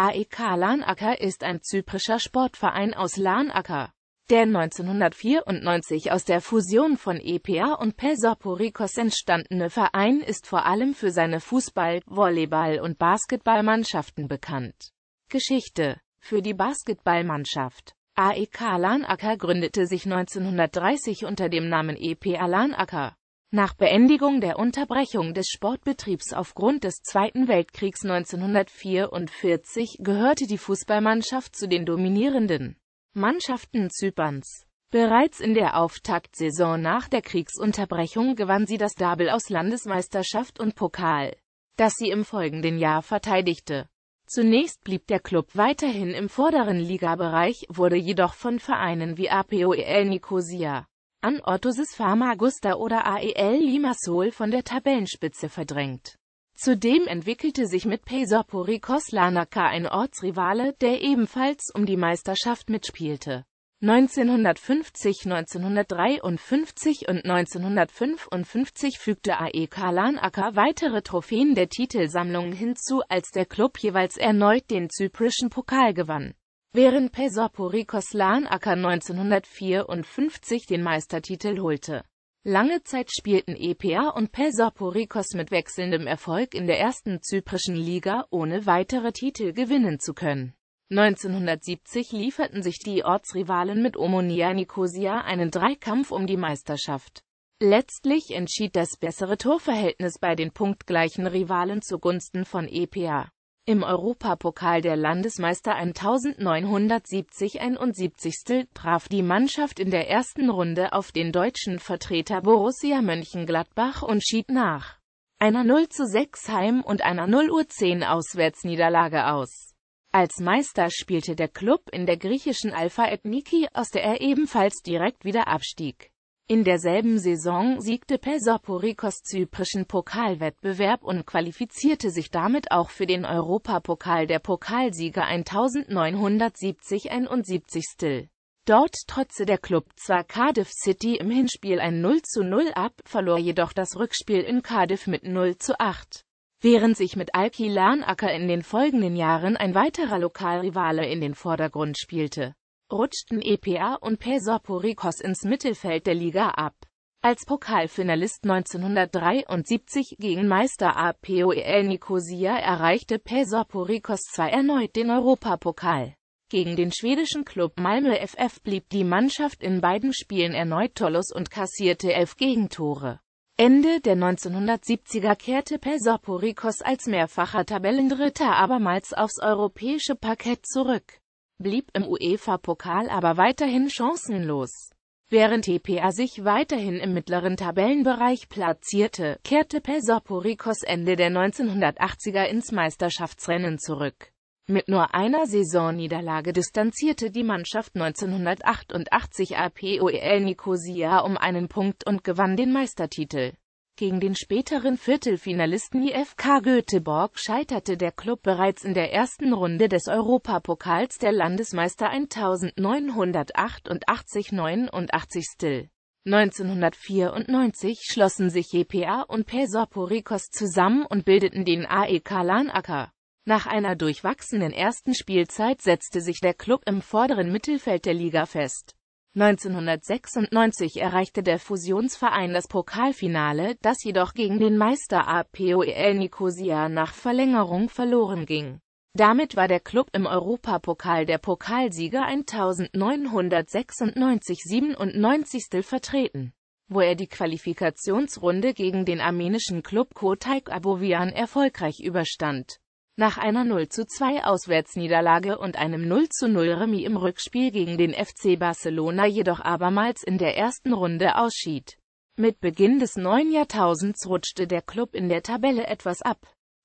AEK Lanaka ist ein zyprischer Sportverein aus Lanaka, der 1994 aus der Fusion von EPA und Pesoporikos entstandene Verein ist vor allem für seine Fußball-, Volleyball- und Basketballmannschaften bekannt. Geschichte Für die Basketballmannschaft AEK Lanaka gründete sich 1930 unter dem Namen EPA Lanaka. Nach Beendigung der Unterbrechung des Sportbetriebs aufgrund des Zweiten Weltkriegs 1944 gehörte die Fußballmannschaft zu den dominierenden Mannschaften Zyperns. Bereits in der Auftaktsaison nach der Kriegsunterbrechung gewann sie das Double aus Landesmeisterschaft und Pokal, das sie im folgenden Jahr verteidigte. Zunächst blieb der Club weiterhin im vorderen Ligabereich, wurde jedoch von Vereinen wie APOEL Nicosia an Orthosis Augusta oder AEL Limassol von der Tabellenspitze verdrängt. Zudem entwickelte sich mit Pesopori Koslanaka ein Ortsrivale, der ebenfalls um die Meisterschaft mitspielte. 1950, 1953 und 1955 fügte AEK Lanaka weitere Trophäen der Titelsammlung hinzu, als der Club jeweils erneut den zyprischen Pokal gewann während Pesopori Lan Acker 1954 den Meistertitel holte. Lange Zeit spielten EPA und Persoporikos mit wechselndem Erfolg in der ersten zyprischen Liga, ohne weitere Titel gewinnen zu können. 1970 lieferten sich die Ortsrivalen mit Omonia Nikosia einen Dreikampf um die Meisterschaft. Letztlich entschied das bessere Torverhältnis bei den punktgleichen Rivalen zugunsten von EPA. Im Europapokal der Landesmeister 1970-71 traf die Mannschaft in der ersten Runde auf den deutschen Vertreter Borussia Mönchengladbach und schied nach einer 0 zu 6 Heim- und einer 0 Uhr 10 Auswärtsniederlage aus. Als Meister spielte der Klub in der griechischen Alpha Ethniki, aus der er ebenfalls direkt wieder abstieg. In derselben Saison siegte Persoporikos zyprischen Pokalwettbewerb und qualifizierte sich damit auch für den Europapokal der Pokalsieger 1970-71 Still. Dort trotzte der Club zwar Cardiff City im Hinspiel ein 0 zu 0 ab, verlor jedoch das Rückspiel in Cardiff mit 0 zu 8. Während sich mit Alki Lernacker in den folgenden Jahren ein weiterer Lokalrivale in den Vordergrund spielte rutschten EPA und Persoporikos ins Mittelfeld der Liga ab. Als Pokalfinalist 1973 gegen Meister APOEL Nicosia erreichte Persoporikos zwar erneut den Europapokal. Gegen den schwedischen Club Malmö FF blieb die Mannschaft in beiden Spielen erneut tollos und kassierte elf Gegentore. Ende der 1970er kehrte Persoporikos als mehrfacher Tabellendritter abermals aufs europäische Parkett zurück blieb im UEFA-Pokal aber weiterhin chancenlos. Während TPA sich weiterhin im mittleren Tabellenbereich platzierte, kehrte Persoporikos Ende der 1980er ins Meisterschaftsrennen zurück. Mit nur einer Saisonniederlage distanzierte die Mannschaft 1988 APOEL Nicosia um einen Punkt und gewann den Meistertitel. Gegen den späteren Viertelfinalisten IFK Göteborg scheiterte der Klub bereits in der ersten Runde des Europapokals der Landesmeister 1988-89 Still. 1994 schlossen sich JPA e und Persoporikos zusammen und bildeten den AEK Lanacker. Nach einer durchwachsenen ersten Spielzeit setzte sich der Klub im vorderen Mittelfeld der Liga fest. 1996 erreichte der Fusionsverein das Pokalfinale, das jedoch gegen den Meister APOEL Nicosia nach Verlängerung verloren ging. Damit war der Klub im Europapokal der Pokalsieger 1996-97 vertreten, wo er die Qualifikationsrunde gegen den armenischen Klub Kotaik Abovian erfolgreich überstand nach einer 0 zu 2 Auswärtsniederlage und einem 0 zu 0 Remis im Rückspiel gegen den FC Barcelona jedoch abermals in der ersten Runde ausschied. Mit Beginn des neuen Jahrtausends rutschte der Klub in der Tabelle etwas ab,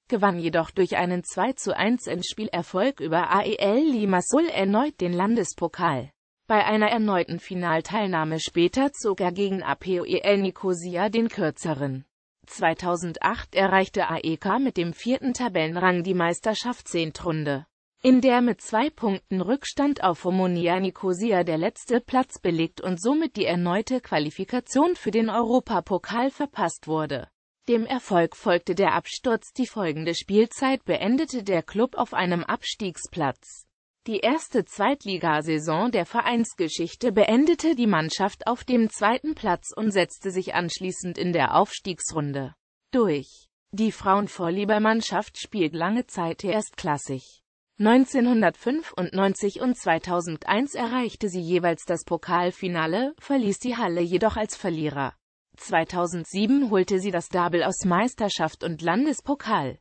gewann jedoch durch einen 2 zu 1 Endspielerfolg über AEL Limassol erneut den Landespokal. Bei einer erneuten Finalteilnahme später zog er gegen APOEL Nicosia den kürzeren. 2008 erreichte AEK mit dem vierten Tabellenrang die Meisterschaftsendrunde, in der mit zwei Punkten Rückstand auf Omonia Nicosia der letzte Platz belegt und somit die erneute Qualifikation für den Europapokal verpasst wurde. Dem Erfolg folgte der Absturz, die folgende Spielzeit beendete der Klub auf einem Abstiegsplatz. Die erste Zweitligasaison der Vereinsgeschichte beendete die Mannschaft auf dem zweiten Platz und setzte sich anschließend in der Aufstiegsrunde durch. Die Frauenvorliebermannschaft spielt lange Zeit erstklassig. 1995 und 2001 erreichte sie jeweils das Pokalfinale, verließ die Halle jedoch als Verlierer. 2007 holte sie das Double aus Meisterschaft und Landespokal.